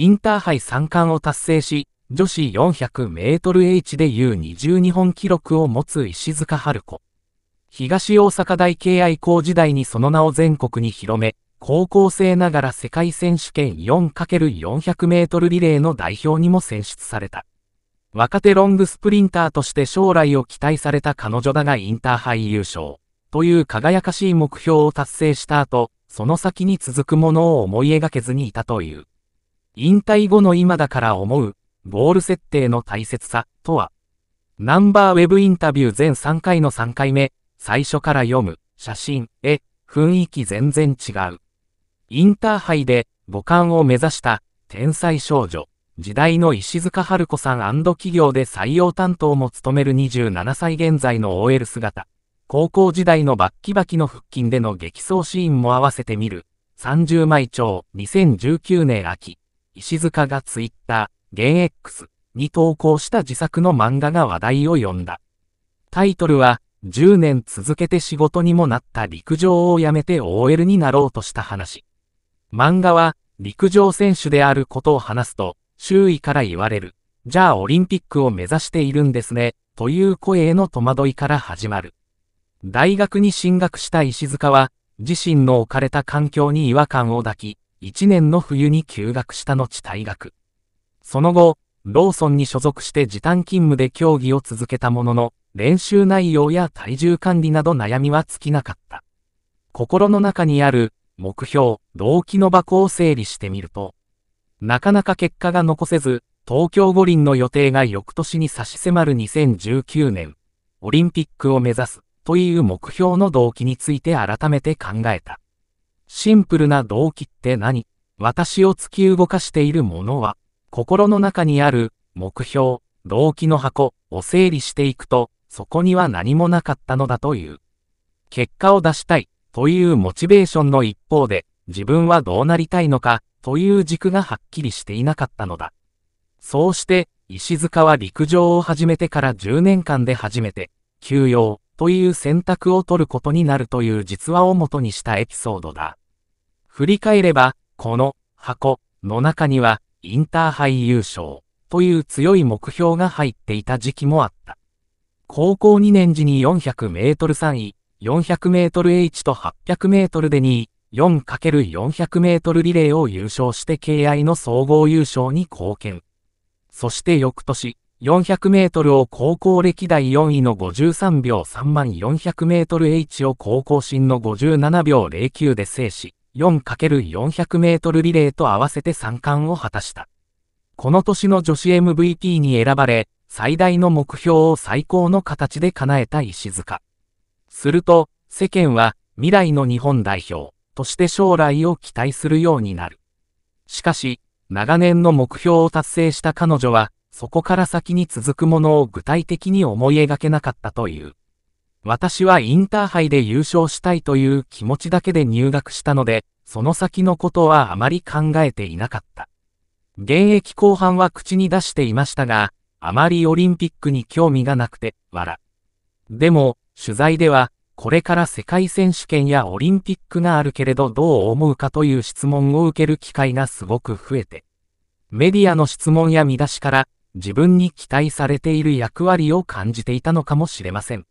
インターハイ3冠を達成し、女子4 0 0メートル H で U20 日本記録を持つ石塚春子。東大阪大敬愛校時代にその名を全国に広め、高校生ながら世界選手権 4×400 メートルリレーの代表にも選出された。若手ロングスプリンターとして将来を期待された彼女だがインターハイ優勝という輝かしい目標を達成した後、その先に続くものを思い描けずにいたという。引退後の今だから思う、ボール設定の大切さとは、ナンバーウェブインタビュー全3回の3回目、最初から読む、写真、絵、雰囲気全然違う。インターハイで母艦を目指した天才少女、時代の石塚春子さん企業で採用担当も務める27歳現在の OL 姿、高校時代のバッキバキの腹筋での激走シーンも合わせてみる、30枚超2019年秋。石塚がツイッター、g a x に投稿した自作の漫画が話題を呼んだ。タイトルは、10年続けて仕事にもなった陸上を辞めて OL になろうとした話。漫画は、陸上選手であることを話すと、周囲から言われる。じゃあオリンピックを目指しているんですね、という声への戸惑いから始まる。大学に進学した石塚は、自身の置かれた環境に違和感を抱き、1年の冬に休学した後退学。その後、ローソンに所属して時短勤務で競技を続けたものの、練習内容や体重管理など悩みは尽きなかった。心の中にある目標、動機の箱を整理してみると、なかなか結果が残せず、東京五輪の予定が翌年に差し迫る2019年、オリンピックを目指すという目標の動機について改めて考えた。シンプルな動機って何私を突き動かしているものは、心の中にある目標、動機の箱を整理していくと、そこには何もなかったのだという。結果を出したいというモチベーションの一方で、自分はどうなりたいのかという軸がはっきりしていなかったのだ。そうして、石塚は陸上を始めてから10年間で初めて、休養という選択を取ることになるという実話を元にしたエピソードだ。振り返れば、この箱の中には、インターハイ優勝という強い目標が入っていた時期もあった。高校2年時に400メートル3位、400メートル H と800メートルで2位、4×400 メートルリレーを優勝して敬愛の総合優勝に貢献。そして翌年、400メートルを高校歴代4位の53秒3万400メートル H を高校新の57秒09で制し、4×400 メートルリレーと合わせて3冠を果たした。この年の女子 MVP に選ばれ、最大の目標を最高の形で叶えた石塚。すると、世間は未来の日本代表として将来を期待するようになる。しかし、長年の目標を達成した彼女は、そこから先に続くものを具体的に思い描けなかったという。私はインターハイで優勝したいという気持ちだけで入学したので、その先のことはあまり考えていなかった。現役後半は口に出していましたが、あまりオリンピックに興味がなくて、笑。でも、取材では、これから世界選手権やオリンピックがあるけれどどう思うかという質問を受ける機会がすごく増えて、メディアの質問や見出しから自分に期待されている役割を感じていたのかもしれません。